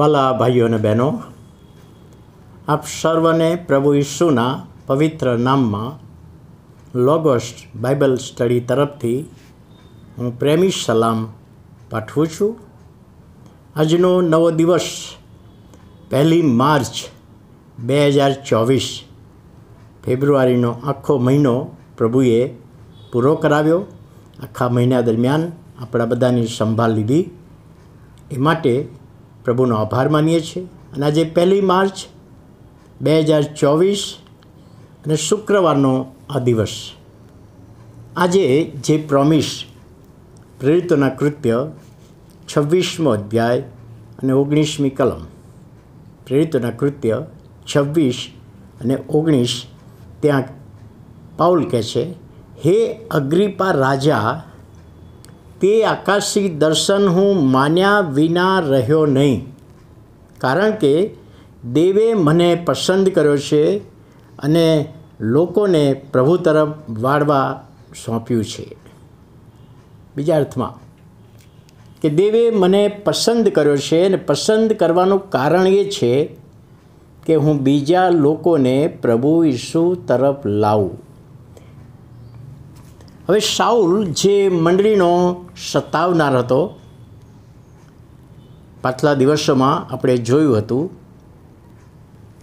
વાલા ભાઈઓ અને બહેનો આપ સર્વને પ્રભુ ઈસુના પવિત્ર નામમાં લોગોસ્ટ બાઇબલ સ્ટડી તરફથી હું પ્રેમી સલામ પાઠવું છું આજનો નવો દિવસ પહેલી માર્ચ બે હજાર ચોવીસ ફેબ્રુઆરીનો આખો મહિનો પ્રભુએ પૂરો કરાવ્યો આખા મહિના દરમિયાન આપણા બધાની સંભાળ લીધી એ માટે પ્રભુનો આભાર માનીએ છીએ અને આજે પહેલી માર્ચ બે હજાર ચોવીસ અને શુક્રવારનો આ દિવસ આજે જે પ્રોમિસ પ્રેરિતોના કૃત્ય છવ્વીસમો અધ્યાય અને ઓગણીસમી કલમ પ્રેરિતોના કૃત્ય છવ્વીસ અને ઓગણીસ ત્યાં પાઉલ કહે છે હે અગ્રિપા રાજા તે આકાશી દર્શન હું માન્યા વિના રહ્યો નહીં કારણ કે દેવે મને પસંદ કર્યો છે અને લોકોને પ્રભુ તરફ વાળવા સોંપ્યું છે બીજા અર્થમાં કે દેવે મને પસંદ કર્યો છે અને પસંદ કરવાનું કારણ એ છે કે હું બીજા લોકોને પ્રભુ ઈસુ તરફ લાવું હવે સાઉલ જે મંડળીનો સતાવનાર હતો પાછલા દિવસોમાં આપણે જોયું હતું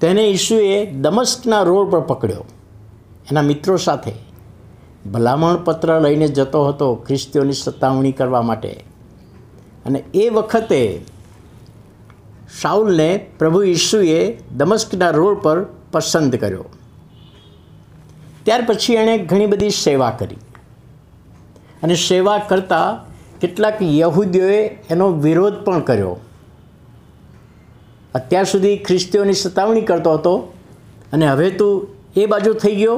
તેને ઈસુએ દમસ્કના રોડ પર પકડ્યો એના મિત્રો સાથે ભલામણ પત્ર લઈને જતો હતો ખ્રિસ્તીઓની સતાવણી કરવા માટે અને એ વખતે સાઉલને પ્રભુ ઈસુએ દમસ્કના રોડ પર પસંદ કર્યો ત્યાર પછી એણે ઘણી બધી સેવા કરી અને સેવા કરતાં કેટલાક યહૂદીઓએ એનો વિરોધ પણ કર્યો અત્યાર સુધી ખ્રિસ્તીઓની સતાવણી કરતો હતો અને હવે તું એ બાજુ થઈ ગયો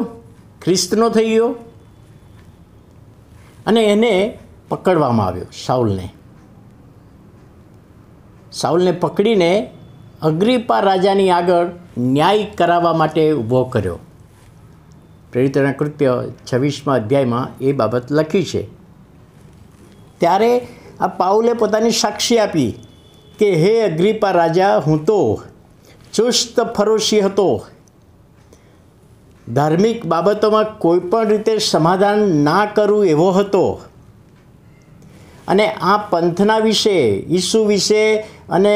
ખ્રિસ્તનો થઈ ગયો અને એને પકડવામાં આવ્યો સાઉલને સાઉલને પકડીને અગ્રીપા રાજાની આગળ ન્યાય કરાવવા માટે ઊભો કર્યો પ્રેરિતના કૃત્ય છવ્વીસમાં અધ્યાયમાં એ બાબત લખી છે ત્યારે આ પાઉલે પોતાની સાક્ષી આપી કે હે અગ્રીપા રાજા હું તો ચુસ્ત ફરોશી હતો ધાર્મિક બાબતોમાં કોઈપણ રીતે સમાધાન ના કરું એવો હતો અને આ પંથના વિશે ઈસુ વિશે અને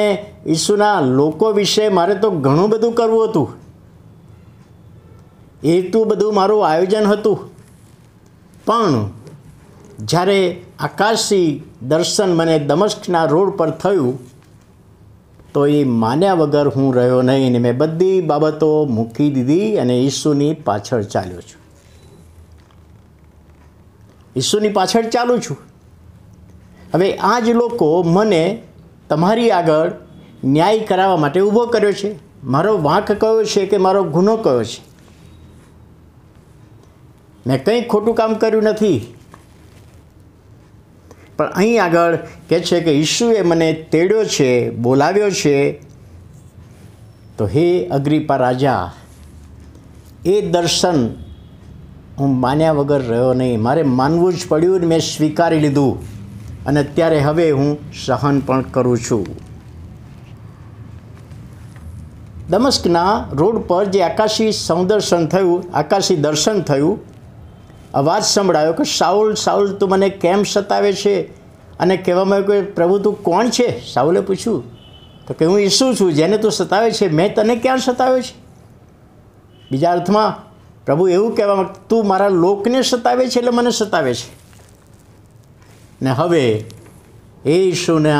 ઈસુના લોકો વિશે મારે તો ઘણું બધું કરવું હતું એ તો બધું મારું આયોજન હતું પણ જ્યારે આકાશી દર્શન મને દમસ્કના રોડ પર થયું તો એ માન્યા વગર હું રહ્યો નહીં ને મેં બધી બાબતો મૂકી દીધી અને ઈસુની પાછળ ચાલ્યો છું ઈસુની પાછળ ચાલું છું હવે આ જ લોકો મને તમારી આગળ ન્યાય કરાવવા માટે ઊભો કર્યો છે મારો વાંક કયો છે કે મારો ગુનો કયો છે મેં કંઈ ખોટું કામ કર્યું નથી પણ અહીં આગળ કહે છે કે ઈશુએ મને તેડ્યો છે બોલાવ્યો છે તો હે અગ્રિપા રાજા એ દર્શન હું માન્યા વગર રહ્યો નહીં મારે માનવું જ પડ્યું ને મેં સ્વીકારી લીધું અને અત્યારે હવે હું સહન પણ કરું છું દમસ્કના રોડ પર જે આકાશી સંદર્શન થયું આકાશી દર્શન થયું અવાજ સંભળાયો કે સાઉલ સાઉલ તું મને કેમ સતાવે છે અને કહેવામાં આવ્યું કે પ્રભુ તું કોણ છે સાઉલે પૂછ્યું તો કે હું ઈસુ છું જેને તું સતાવે છે મેં તને ક્યાં સતાવ્યો છે બીજા અર્થમાં પ્રભુ એવું કહેવા તું મારા લોકને સતાવે છે એટલે મને સતાવે છે ને હવે એ ઈસુને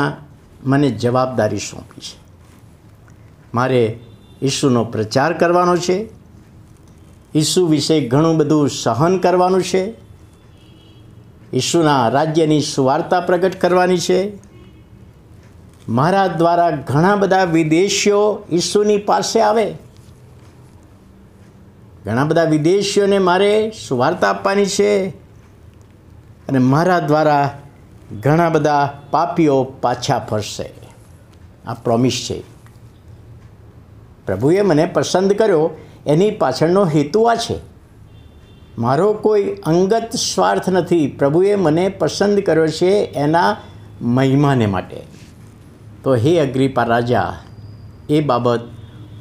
મને જવાબદારી સોંપી છે મારે ઈસુનો પ્રચાર કરવાનો છે ઈસુ વિશે ઘણું બધું સહન કરવાનું છે ઈસુના રાજ્યની સુવાર્તા પ્રગટ કરવાની છે મારા દ્વારા ઘણા બધા વિદેશીઓ ઈસુની પાસે આવે ઘણા બધા વિદેશીઓને મારે સુવાર્તા આપવાની છે અને મારા દ્વારા ઘણા બધા પાપીઓ પાછા ફરશે આ પ્રોમિસ છે પ્રભુએ મને પસંદ કર્યો એની પાછળનો હેતુ આ છે મારો કોઈ અંગત સ્વાર્થ નથી પ્રભુએ મને પસંદ કર્યો છે એના મહિમાને માટે તો હે અગ્રીપા રાજા એ બાબત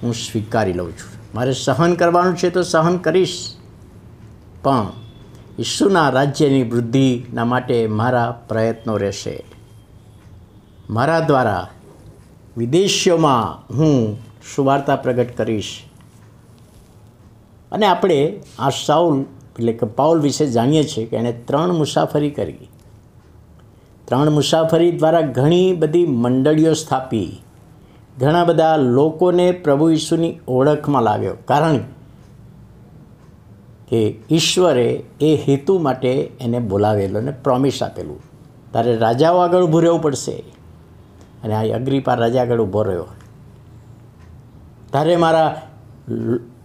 હું સ્વીકારી લઉં છું મારે સહન કરવાનું છે તો સહન કરીશ પણ ઈસુના રાજ્યની વૃદ્ધિના માટે મારા પ્રયત્નો રહેશે મારા દ્વારા વિદેશીઓમાં હું સુવાર્તા પ્રગટ કરીશ અને આપણે આ સાઉલ એટલે કે પાઉલ વિશે જાણીએ છીએ કે એણે ત્રણ મુસાફરી કરી ત્રણ મુસાફરી દ્વારા ઘણી બધી મંડળીઓ સ્થાપી ઘણા બધા લોકોને પ્રભુ ઈસુની ઓળખમાં લાવ્યો કારણ કે ઈશ્વરે એ હેતુ માટે એને બોલાવેલો અને પ્રોમિસ આપેલું તારે રાજાઓ આગળ ઊભું રહેવું પડશે અને આ અગ્રીપા રાજા આગળ ઊભો રહ્યો તારે મારા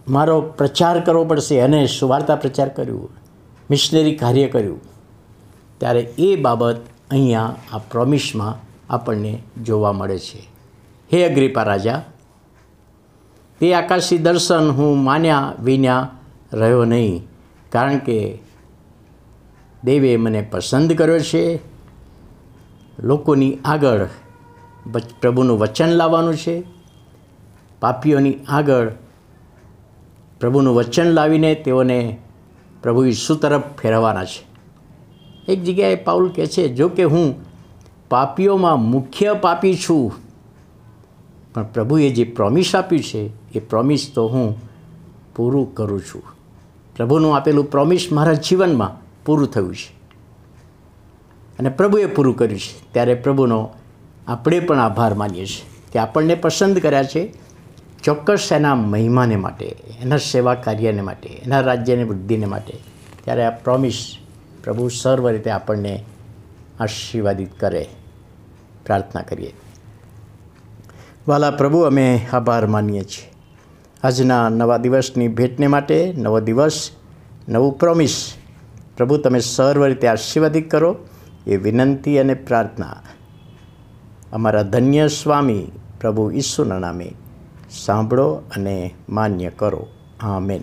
મારો પ્રચાર કરવો પડશે અને સુવાર્તા પ્રચાર કર્યું મિશનરી કાર્ય કર્યું ત્યારે એ બાબત અહીંયા આ પ્રોમિસમાં આપણને જોવા મળે છે હે અગ્રીપા રાજા તે આકાશી દર્શન હું માન્યા વિન્યા રહ્યો નહીં કારણ કે દેવે મને પસંદ કર્યો છે લોકોની આગળ પ્રભુનું વચન લાવવાનું છે પાપીઓની આગળ પ્રભુનું વચન લાવીને તેઓને પ્રભુ ઈસુ તરફ ફેરવવાના છે એક જગ્યાએ પાઉલ કહે છે જો કે હું પાપીઓમાં મુખ્ય પાપી છું પણ પ્રભુએ જે પ્રોમિસ આપ્યું છે એ પ્રોમિસ તો હું પૂરું કરું છું પ્રભુનું આપેલું પ્રોમિસ મારા જીવનમાં પૂરું થયું છે અને પ્રભુએ પૂરું કર્યું છે ત્યારે પ્રભુનો આપણે પણ આભાર માનીએ છીએ કે આપણને પસંદ કર્યા છે ચોક્કસ એના મહિમાને માટે એના સેવા કાર્યને માટે એના રાજ્યની વૃદ્ધિને માટે ત્યારે આ પ્રોમિસ પ્રભુ સર્વ રીતે આપણને આશીર્વાદિત કરે પ્રાર્થના કરીએ વાલા પ્રભુ અમે આભાર માનીએ છીએ આજના નવા દિવસની ભેટને માટે નવો દિવસ નવું પ્રોમિસ પ્રભુ તમે સર્વ રીતે આશીર્વાદિત કરો એ વિનંતી અને પ્રાર્થના અમારા ધન્ય સ્વામી પ્રભુ ઈસુના નામે સાંભળો અને માન્ય કરો આમેન